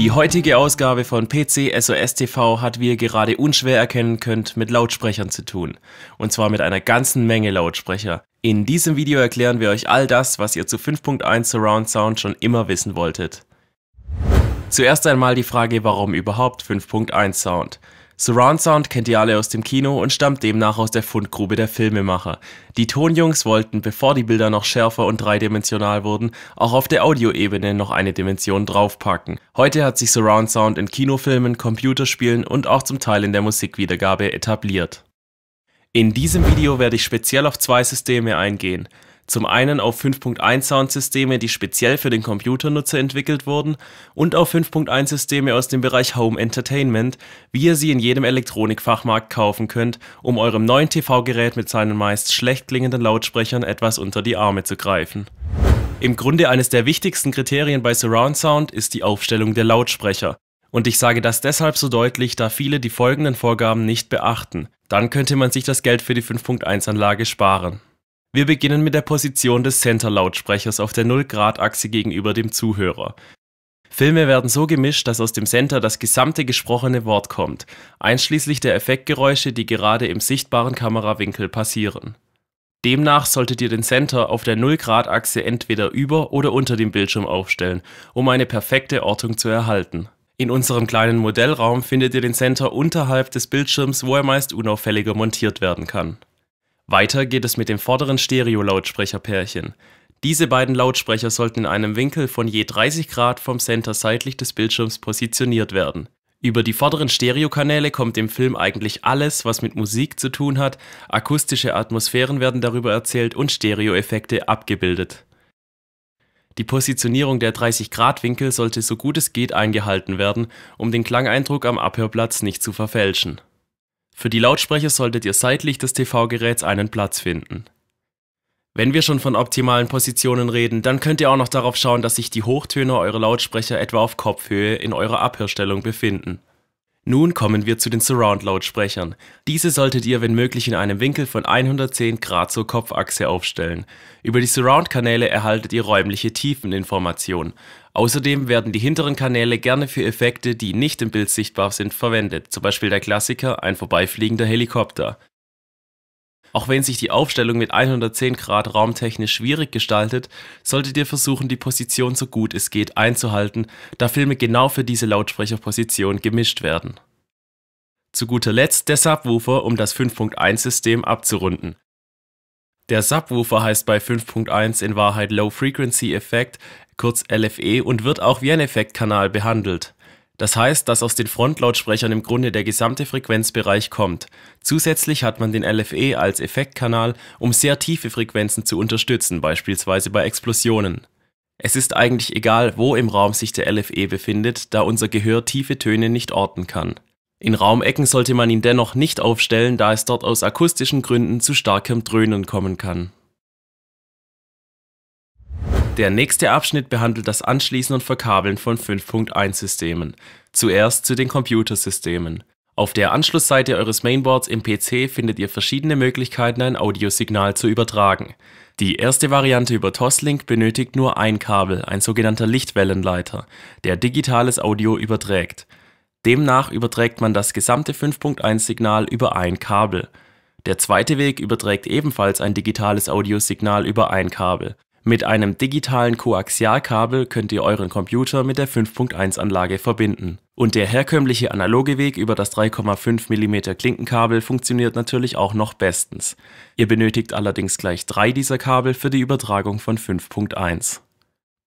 Die heutige Ausgabe von PC SOS TV hat, wie ihr gerade unschwer erkennen könnt, mit Lautsprechern zu tun. Und zwar mit einer ganzen Menge Lautsprecher. In diesem Video erklären wir euch all das, was ihr zu 5.1 Surround Sound schon immer wissen wolltet. Zuerst einmal die Frage, warum überhaupt 5.1 Sound? Surround Sound kennt ihr alle aus dem Kino und stammt demnach aus der Fundgrube der Filmemacher. Die Tonjungs wollten, bevor die Bilder noch schärfer und dreidimensional wurden, auch auf der Audioebene noch eine Dimension draufpacken. Heute hat sich Surround Sound in Kinofilmen, Computerspielen und auch zum Teil in der Musikwiedergabe etabliert. In diesem Video werde ich speziell auf zwei Systeme eingehen. Zum einen auf 5.1 Soundsysteme, die speziell für den Computernutzer entwickelt wurden, und auf 5.1 Systeme aus dem Bereich Home Entertainment, wie ihr sie in jedem Elektronikfachmarkt kaufen könnt, um eurem neuen TV-Gerät mit seinen meist schlecht klingenden Lautsprechern etwas unter die Arme zu greifen. Im Grunde eines der wichtigsten Kriterien bei Surround Sound ist die Aufstellung der Lautsprecher. Und ich sage das deshalb so deutlich, da viele die folgenden Vorgaben nicht beachten. Dann könnte man sich das Geld für die 5.1 Anlage sparen. Wir beginnen mit der Position des Center-Lautsprechers auf der 0-Grad-Achse gegenüber dem Zuhörer. Filme werden so gemischt, dass aus dem Center das gesamte gesprochene Wort kommt, einschließlich der Effektgeräusche, die gerade im sichtbaren Kamerawinkel passieren. Demnach solltet ihr den Center auf der 0-Grad-Achse entweder über oder unter dem Bildschirm aufstellen, um eine perfekte Ortung zu erhalten. In unserem kleinen Modellraum findet ihr den Center unterhalb des Bildschirms, wo er meist unauffälliger montiert werden kann. Weiter geht es mit dem vorderen Stereo-Lautsprecherpärchen. Diese beiden Lautsprecher sollten in einem Winkel von je 30 Grad vom Center seitlich des Bildschirms positioniert werden. Über die vorderen Stereokanäle kommt im Film eigentlich alles, was mit Musik zu tun hat, akustische Atmosphären werden darüber erzählt und Stereoeffekte abgebildet. Die Positionierung der 30-Grad-Winkel sollte so gut es geht eingehalten werden, um den Klangeindruck am Abhörplatz nicht zu verfälschen. Für die Lautsprecher solltet ihr seitlich des TV-Geräts einen Platz finden. Wenn wir schon von optimalen Positionen reden, dann könnt ihr auch noch darauf schauen, dass sich die Hochtöner eurer Lautsprecher etwa auf Kopfhöhe in eurer Abhörstellung befinden. Nun kommen wir zu den Surround-Lautsprechern. Diese solltet ihr wenn möglich in einem Winkel von 110 Grad zur Kopfachse aufstellen. Über die Surround-Kanäle erhaltet ihr räumliche Tiefeninformationen. Außerdem werden die hinteren Kanäle gerne für Effekte, die nicht im Bild sichtbar sind, verwendet, zum Beispiel der Klassiker ein vorbeifliegender Helikopter. Auch wenn sich die Aufstellung mit 110 Grad raumtechnisch schwierig gestaltet, solltet ihr versuchen, die Position so gut es geht einzuhalten, da Filme genau für diese Lautsprecherposition gemischt werden. Zu guter Letzt der Subwoofer, um das 5.1-System abzurunden. Der Subwoofer heißt bei 5.1 in Wahrheit Low Frequency Effekt, kurz LFE, und wird auch wie ein Effektkanal behandelt. Das heißt, dass aus den Frontlautsprechern im Grunde der gesamte Frequenzbereich kommt. Zusätzlich hat man den LFE als Effektkanal, um sehr tiefe Frequenzen zu unterstützen, beispielsweise bei Explosionen. Es ist eigentlich egal, wo im Raum sich der LFE befindet, da unser Gehör tiefe Töne nicht orten kann. In Raumecken sollte man ihn dennoch nicht aufstellen, da es dort aus akustischen Gründen zu starkem Dröhnen kommen kann. Der nächste Abschnitt behandelt das Anschließen und Verkabeln von 5.1-Systemen. Zuerst zu den Computersystemen. Auf der Anschlussseite eures Mainboards im PC findet ihr verschiedene Möglichkeiten, ein Audiosignal zu übertragen. Die erste Variante über Toslink benötigt nur ein Kabel, ein sogenannter Lichtwellenleiter, der digitales Audio überträgt. Demnach überträgt man das gesamte 5.1-Signal über ein Kabel. Der zweite Weg überträgt ebenfalls ein digitales Audiosignal über ein Kabel. Mit einem digitalen Koaxialkabel könnt ihr euren Computer mit der 5.1-Anlage verbinden. Und der herkömmliche analoge Weg über das 3,5 mm Klinkenkabel funktioniert natürlich auch noch bestens. Ihr benötigt allerdings gleich drei dieser Kabel für die Übertragung von 5.1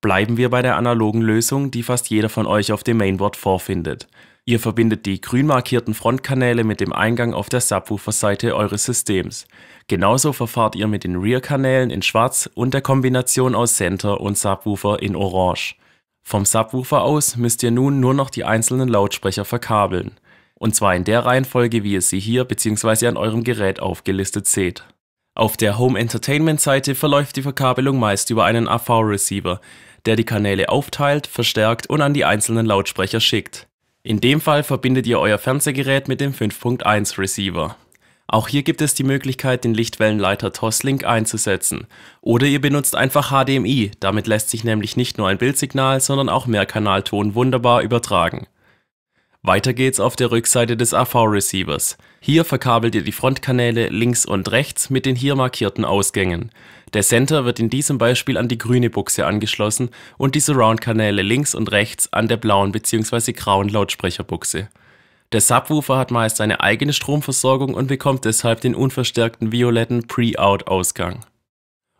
bleiben wir bei der analogen Lösung, die fast jeder von euch auf dem Mainboard vorfindet. Ihr verbindet die grün markierten Frontkanäle mit dem Eingang auf der Subwoofer-Seite eures Systems. Genauso verfahrt ihr mit den Rear-Kanälen in schwarz und der Kombination aus Center und Subwoofer in orange. Vom Subwoofer aus müsst ihr nun nur noch die einzelnen Lautsprecher verkabeln. Und zwar in der Reihenfolge, wie ihr sie hier bzw. an eurem Gerät aufgelistet seht. Auf der Home Entertainment Seite verläuft die Verkabelung meist über einen AV-Receiver, der die Kanäle aufteilt, verstärkt und an die einzelnen Lautsprecher schickt. In dem Fall verbindet ihr euer Fernsehgerät mit dem 5.1 Receiver. Auch hier gibt es die Möglichkeit, den Lichtwellenleiter Toslink einzusetzen. Oder ihr benutzt einfach HDMI, damit lässt sich nämlich nicht nur ein Bildsignal, sondern auch Mehrkanalton wunderbar übertragen. Weiter geht's auf der Rückseite des AV-Receivers. Hier verkabelt ihr die Frontkanäle links und rechts mit den hier markierten Ausgängen. Der Center wird in diesem Beispiel an die grüne Buchse angeschlossen und die Surround-Kanäle links und rechts an der blauen bzw. grauen Lautsprecherbuchse. Der Subwoofer hat meist seine eigene Stromversorgung und bekommt deshalb den unverstärkten violetten Pre-Out-Ausgang.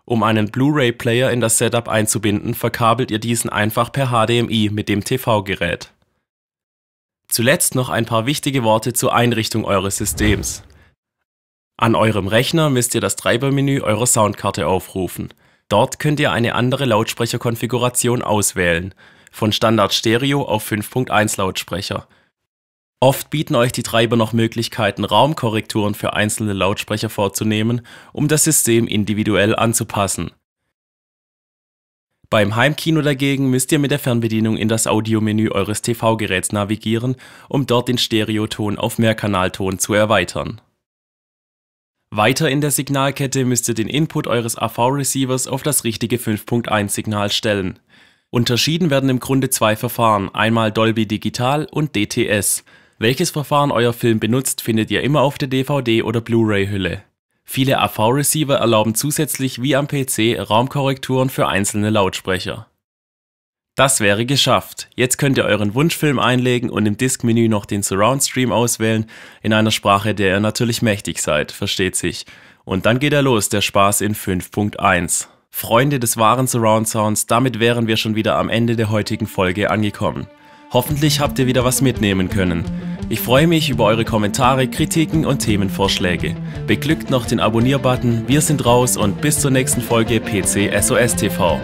Um einen Blu-ray-Player in das Setup einzubinden, verkabelt ihr diesen einfach per HDMI mit dem TV-Gerät. Zuletzt noch ein paar wichtige Worte zur Einrichtung eures Systems. An eurem Rechner müsst ihr das Treibermenü eurer Soundkarte aufrufen. Dort könnt ihr eine andere Lautsprecherkonfiguration auswählen, von Standard Stereo auf 5.1 Lautsprecher. Oft bieten euch die Treiber noch Möglichkeiten, Raumkorrekturen für einzelne Lautsprecher vorzunehmen, um das System individuell anzupassen. Beim Heimkino dagegen müsst ihr mit der Fernbedienung in das Audiomenü eures TV-Geräts navigieren, um dort den Stereoton auf Mehrkanalton zu erweitern. Weiter in der Signalkette müsst ihr den Input eures AV-Receivers auf das richtige 5.1-Signal stellen. Unterschieden werden im Grunde zwei Verfahren, einmal Dolby Digital und DTS. Welches Verfahren euer Film benutzt, findet ihr immer auf der DVD- oder Blu-ray-Hülle. Viele AV-Receiver erlauben zusätzlich wie am PC Raumkorrekturen für einzelne Lautsprecher. Das wäre geschafft. Jetzt könnt ihr euren Wunschfilm einlegen und im Disk-Menü noch den Surround-Stream auswählen, in einer Sprache, der ihr natürlich mächtig seid, versteht sich. Und dann geht er los, der Spaß in 5.1. Freunde des wahren Surround Sounds, damit wären wir schon wieder am Ende der heutigen Folge angekommen. Hoffentlich habt ihr wieder was mitnehmen können. Ich freue mich über eure Kommentare, Kritiken und Themenvorschläge. Beglückt noch den Abonnier-Button, wir sind raus und bis zur nächsten Folge PC SOS TV.